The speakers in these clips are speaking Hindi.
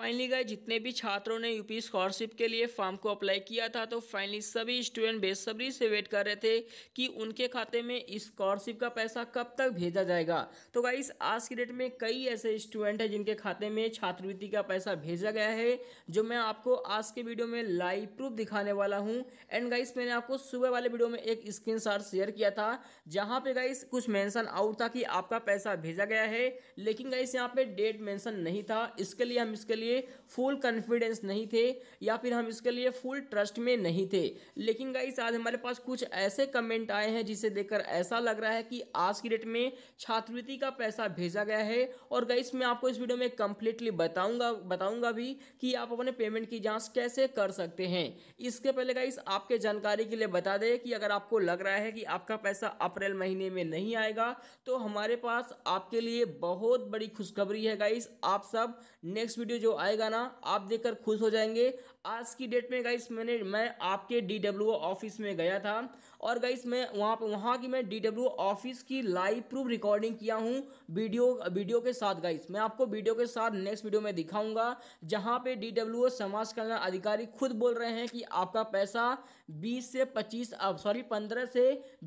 फाइनली गए जितने भी छात्रों ने यूपी स्कॉलरशिप के लिए फॉर्म को अप्लाई किया था तो फाइनली सभी स्टूडेंट बेसब्री से वेट कर रहे थे कि उनके खाते में स्कॉलरशिप का पैसा कब तक भेजा जाएगा तो गाइस आज की डेट में कई ऐसे स्टूडेंट हैं जिनके खाते में छात्रवृत्ति का पैसा भेजा गया है जो मैं आपको आज के वीडियो में लाइव प्रूफ दिखाने वाला हूँ एंड गाइस मैंने आपको सुबह वाले वीडियो में एक स्क्रीन शेयर किया था जहाँ पर गाइस कुछ मैंसन आउट था कि आपका पैसा भेजा गया है लेकिन गाइस यहाँ पर डेट मैंसन नहीं था इसके लिए हम इसके लिए लिए फुल कॉन्फिडेंस नहीं थे या फिर हम इसके लिए फुल ट्रस्ट में नहीं थे लेकिन गाइस आज हमारे पास कुछ ऐसे कमेंट आए हैं जिसे देखकर ऐसा लग रहा है कि आज की डेट में छात्रवृत्ति का पैसा भेजा गया है और गाइस मैं आपको इस वीडियो में कंप्लीटली बताऊंगा बताऊंगा भी कि आप अपने पेमेंट की जांच कैसे कर सकते हैं इसके पहले गाइस आपके जानकारी के लिए बता दें कि अगर आपको लग रहा है कि आपका पैसा अप्रैल महीने में नहीं आएगा तो हमारे पास आपके लिए बहुत बड़ी खुशखबरी है गाइस आप सब नेक्स्ट वीडियो जो आएगा ना आप देखकर खुश हो जाएंगे आज की डेट में गाइस मैंने मैं आपके डी ऑफिस में गया था और गाइस मैं वहाँ पर वहाँ की मैं डी ऑफिस की लाइव प्रूफ रिकॉर्डिंग किया हूँ वीडियो वीडियो के साथ गाइस मैं आपको वीडियो के साथ नेक्स्ट वीडियो में दिखाऊंगा जहाँ पे डी समाज कल्याण अधिकारी खुद बोल रहे हैं कि आपका पैसा बीस से पच्चीस सॉरी पंद्रह से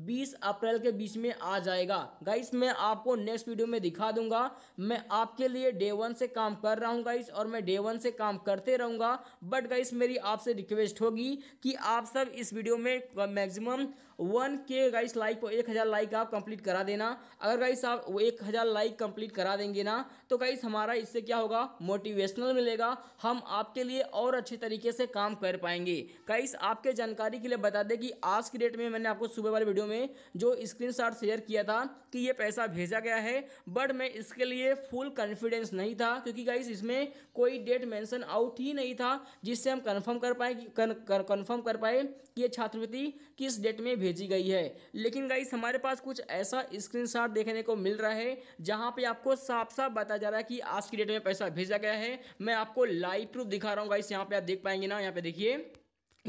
बीस अप्रैल के बीच में आ जाएगा गाइस मैं आपको नेक्स्ट वीडियो में दिखा दूंगा मैं आपके लिए डे वन से काम कर रहा हूँ गाइस और मैं डे वन से काम करते रहूँगा बट गाइस गाइस मेरी आपसे रिक्वेस्ट होगी कि आप सब इस वीडियो में maximum one K guys like पर एक हज़ार लाइक आप कंप्लीट करा देना अगर गाइस आप एक हज़ार लाइक कंप्लीट करा देंगे ना तो गाइस हमारा इससे क्या होगा मोटिवेशनल मिलेगा हम आपके लिए और अच्छे तरीके से काम कर पाएंगे गाइस आपके जानकारी के लिए बता दें कि आज की डेट में मैंने आपको सुबह वाले वीडियो में जो स्क्रीन शेयर किया था कि ये पैसा भेजा गया है बट मैं इसके लिए फुल कॉन्फिडेंस नहीं था क्योंकि गाइस इसमें कोई डेट मैंसन आउट ही नहीं था जिससे हम कन्फर्म कर पाए कि कन्फर्म कर पाए कि ये छात्रवृत्ति किस डेट में भेजी गई है लेकिन गाइस हमारे पास कुछ ऐसा स्क्रीनशॉट देखने को मिल रहा है जहाँ पे आपको साफ साफ बताया जा रहा है कि आज की डेट में पैसा भेजा गया है मैं आपको लाइव प्रूफ दिखा रहा हूँ गाइस यहाँ पे आप देख पाएंगे ना यहाँ पे देखिए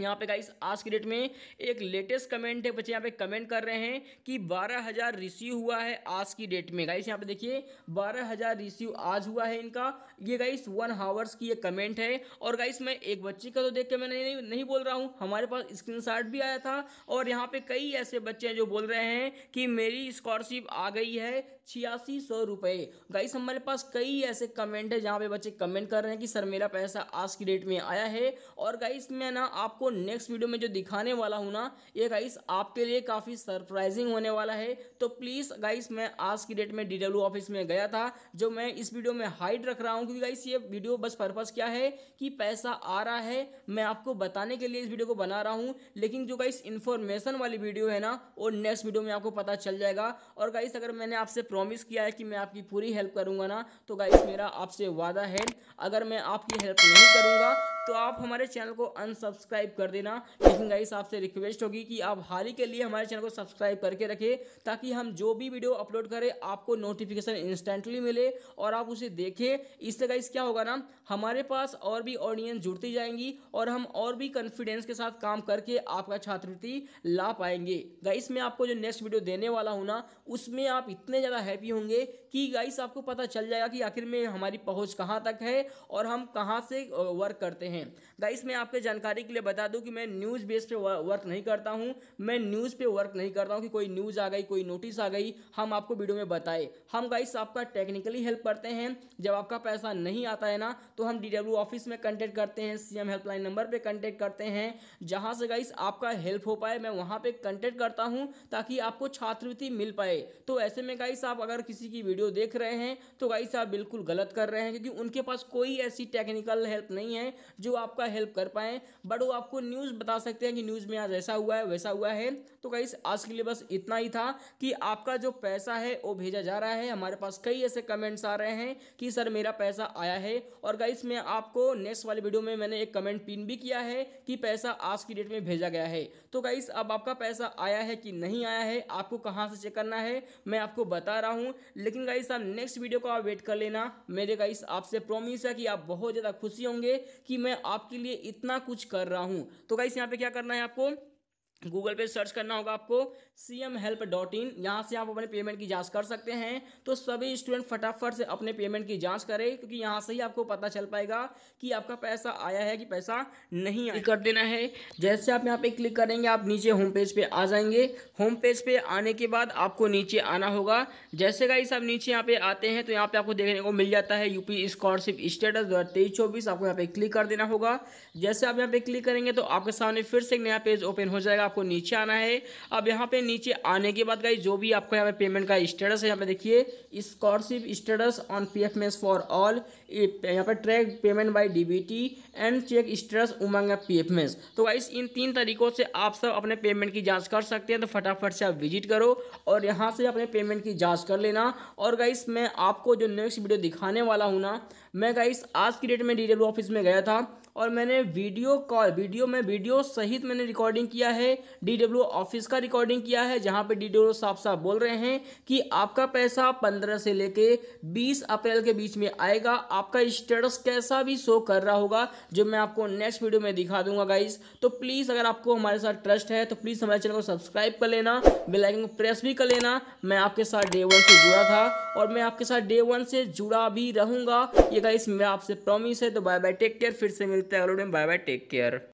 यहाँ पे गाइस आज की डेट में एक लेटेस्ट कमेंट है बच्चे यहाँ पे कमेंट कर रहे हैं कि बारह हज़ार रिसीव हुआ है आज की डेट में गाइस यहाँ पे देखिए बारह हज़ार रिसीव आज हुआ है इनका ये गाइस वन हावर्स की ये कमेंट है और गाइस मैं एक बच्चे का तो देख के मैं नहीं, नहीं बोल रहा हूँ हमारे पास स्क्रीन भी आया था और यहाँ पर कई ऐसे बच्चे हैं जो बोल रहे हैं कि मेरी स्कॉलरशिप आ गई है छियासी सौ रुपये गाइस हमारे पास कई ऐसे कमेंट है जहाँ पे बच्चे कमेंट कर रहे हैं कि सर मेरा पैसा आज की डेट में आया है और गाइस मैं ना आपको आपको नेक्स्ट वीडियो में जो दिखाने वाला हूँ ना ये गाइस आपके लिए काफ़ी सरप्राइजिंग होने वाला है तो प्लीज़ गाइस मैं आज की डेट में डी ऑफिस में गया था जो मैं इस वीडियो में हाइड रख रहा हूँ क्योंकि गाइस ये वीडियो बस पर्पज़ क्या है कि पैसा आ रहा है मैं आपको बताने के लिए इस वीडियो को बना रहा हूँ लेकिन जो गाइस इन्फॉर्मेशन वाली वीडियो है ना वो नेक्स्ट वीडियो में आपको पता चल जाएगा और गाइस अगर मैंने आपसे प्रॉमिस किया है कि मैं आपकी पूरी हेल्प करूँगा ना तो गाइस मेरा आपसे वादा है अगर मैं आपकी हेल्प नहीं करूँगा तो आप हमारे चैनल को अनसब्सक्राइब कर देना लेकिन गाइस आपसे रिक्वेस्ट होगी कि आप हाल ही के लिए हमारे चैनल को सब्सक्राइब करके रखें ताकि हम जो भी वीडियो अपलोड करें आपको नोटिफिकेशन इंस्टेंटली मिले और आप उसे देखें इससे गाइस क्या होगा ना हमारे पास और भी ऑडियंस जुड़ती जाएंगी और हम और भी कॉन्फिडेंस के साथ काम करके आपका छात्रवृत्ति ला पाएंगे गाइस मैं आपको जो नेक्स्ट वीडियो देने वाला हूँ ना उसमें आप इतने ज़्यादा हैप्पी होंगे कि गाइस आपको पता चल जाएगा कि आखिर में हमारी पहुँच कहाँ तक है और हम कहाँ से वर्क करते हैं गाइस मैं आपके जानकारी के लिए बता दूँ कि मैं न्यूज़ बेस पे वर्क नहीं करता हूँ मैं न्यूज़ पे वर्क नहीं करता हूँ कि कोई न्यूज़ आ गई कोई नोटिस आ गई हम आपको वीडियो में बताए हम गाइस आपका टेक्निकली हेल्प करते हैं जब आपका पैसा नहीं आता है ना तो हम डी ऑफिस में कंटेक्ट करते हैं सी हेल्पलाइन नंबर पर कंटेक्ट करते हैं जहाँ से गाइस आपका हेल्प हो पाए मैं वहाँ पर कंटेक्ट करता हूँ ताकि आपको छात्रवृत्ति मिल पाए तो ऐसे में गाइस आप अगर किसी की वीडियो वीडियो देख रहे हैं तो गाइस आप बिल्कुल गलत कर रहे हैं क्योंकि उनके पास कोई ऐसी टेक्निकल हेल्प नहीं है जो आपका हेल्प कर पाए बट वो आपको न्यूज़ बता सकते हैं कि न्यूज़ में आज ऐसा हुआ है वैसा हुआ है तो गाइस आज के लिए बस इतना ही था कि आपका जो पैसा है वो भेजा जा रहा है हमारे पास कई ऐसे कमेंट्स आ रहे हैं कि सर मेरा पैसा आया है और गाइस मैं आपको नेक्स्ट वाली वीडियो में मैंने एक कमेंट पिन भी किया है कि पैसा आज की डेट में भेजा गया है तो गाइस अब आपका पैसा आया है कि नहीं आया है आपको कहाँ से चेक करना है मैं आपको बता रहा हूँ लेकिन गाइस आप नेक्स्ट वीडियो को आप वेट कर लेना मेरे गाइस आपसे प्रॉमिस है कि आप बहुत ज़्यादा खुशी होंगे कि मैं आपके लिए इतना कुछ कर रहा हूँ तो गाइस यहाँ पे क्या करना है आपको गूगल पे सर्च करना होगा आपको C M help dot in यहाँ से आप अपने पेमेंट की जांच कर सकते हैं तो सभी स्टूडेंट फटाफट से अपने पेमेंट की जांच करें क्योंकि यहाँ से ही आपको पता चल पाएगा कि आपका पैसा आया है कि पैसा नहीं आया कर देना है जैसे आप यहाँ पे क्लिक करेंगे आप नीचे होम पेज पे आ जाएंगे होम पेज पे आने के बाद आपको नीचे आना होगा जैसे गाइस आप नीचे यहाँ पे आते हैं तो यहाँ पे आपको देखने को मिल जाता है यूपी स्कॉलरशिप स्टेटस दो आपको यहाँ पे क्लिक कर देना होगा जैसे आप यहाँ पे क्लिक करेंगे तो आपके सामने फिर से एक नया पेज ओपन हो जाएगा आपको नीचे आना है अब यहाँ पे नीचे आने के बाद गाइज जो भी आपको यहाँ पे पेमेंट का स्टेटस है यहाँ पे देखिए scholarship status on P F M S for all यहाँ पे track payment by DBT and check status Umang P F M S तो गाइज इन तीन तरीकों से आप सब अपने पेमेंट की जाँच कर सकते हैं तो फटाफट से आप विजिट करो और यहाँ से अपने पेमेंट की जाँच कर लेना और गाइस मैं आपको जो नेक्स्ट वीडियो दिखाने वाला हूँ ना मैं गाइस आज की डेट में डी ऑफिस में गया था और मैंने वीडियो कॉल वीडियो में वीडियो सहित मैंने रिकॉर्डिंग किया है डी ऑफिस का रिकॉर्डिंग किया है जहां पे डी साफ साफ बोल रहे हैं कि आपका पैसा पंद्रह से लेके बीस अप्रैल के बीच में आएगा आपका स्टेटस कैसा भी शो कर रहा होगा जो मैं आपको नेक्स्ट वीडियो में दिखा दूंगा गाइस तो प्लीज़ अगर आपको हमारे साथ ट्रस्ट है तो प्लीज़ हमारे चैनल को सब्सक्राइब कर लेना बेलाइकन को प्रेस भी कर लेना मैं आपके साथ डे वन से जुड़ा था और मैं आपके साथ डे वन से जुड़ा भी रहूँगा ये गाइस मैं आपसे प्रॉमिस है तो बाय बाय टेक केयर फिर से मिलते मिलते हैं अगले वीडियो में बाय बाय टेक केयर